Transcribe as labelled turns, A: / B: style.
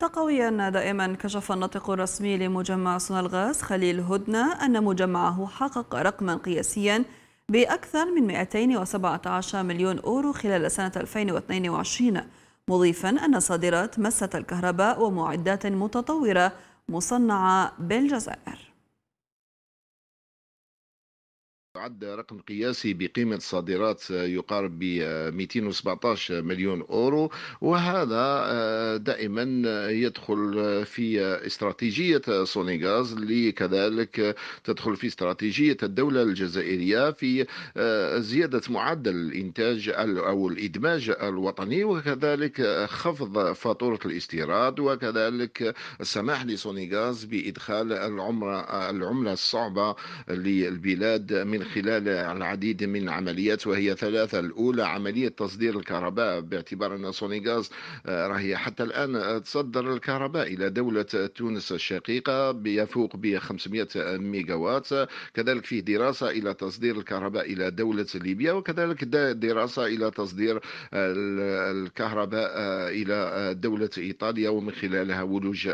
A: تقويا دائما كشف الناطق الرسمي لمجمع الغاز خليل هدنة أن مجمعه حقق رقما قياسيا بأكثر من 217 مليون أورو خلال سنة 2022 مضيفا أن صادرات مسة الكهرباء ومعدات متطورة مصنعة بالجزائر
B: يعد رقم قياسي بقيمة صادرات آه، يقارب ب 217 آه، مليون أورو وهذا آه، دائما يدخل في استراتيجية سونيغاز اللي كذلك تدخل في استراتيجية الدولة الجزائرية في زيادة معدل الإنتاج أو الإدماج الوطني وكذلك خفض فاتورة الاستيراد وكذلك السماح لسونيغاز بإدخال العملة الصعبة للبلاد من من خلال العديد من العمليات وهي ثلاثة الأولى عملية تصدير الكهرباء باعتبار أن سونيغاز آه، راهي حتى الآن آه، تصدر الكهرباء إلى دولة تونس الشقيقة بيفوق ب 500 ميجاوات كذلك فيه دراسة إلى تصدير الكهرباء إلى دولة ليبيا وكذلك دراسة إلى تصدير آه، الكهرباء إلى دولة إيطاليا ومن خلالها ولوج